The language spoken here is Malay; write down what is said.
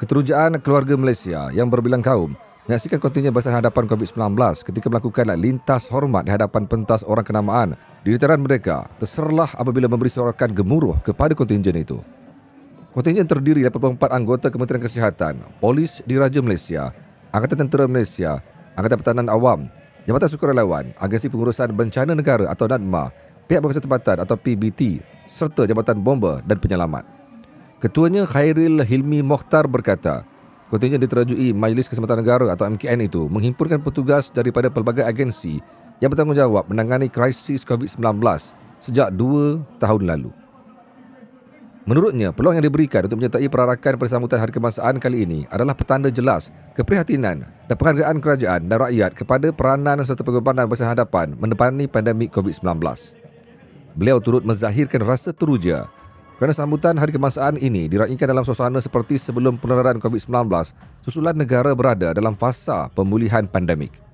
Keterujaan keluarga Malaysia yang berbilang kaum menyaksikan kontinjen bahasa hadapan COVID-19 ketika melakukan lintas hormat di hadapan pentas orang kenamaan di dataran mereka terserlah apabila memberi sorakan gemuruh kepada kontinjen itu. Kontinjen terdiri dari 84 anggota Kementerian Kesihatan, Polis Diraja Malaysia, Angkatan Tentera Malaysia, Angkatan Pertahanan Awam, Jabatan Sukarelawan, Agensi Pengurusan Bencana Negara atau NADMA, Pihak Pembangsa Tempatan atau PBT, serta Jabatan Bomba dan Penyelamat. Ketuanya Khairil Hilmi Mokhtar berkata, Kuantinya diterajui Majlis Keselamatan Negara atau MKN itu menghimpunkan petugas daripada pelbagai agensi yang bertanggungjawab menangani krisis COVID-19 sejak dua tahun lalu. Menurutnya, peluang yang diberikan untuk menyertai perarakan persambutan hari kemasaan kali ini adalah petanda jelas keprihatinan dan penghargaan kerajaan dan rakyat kepada peranan serta pengorbanan bersama hadapan menepani pandemik COVID-19. Beliau turut menzahirkan rasa teruja kerana sambutan hari kemasaan ini diraihkan dalam suasana seperti sebelum penularan COVID-19, susulan negara berada dalam fasa pemulihan pandemik.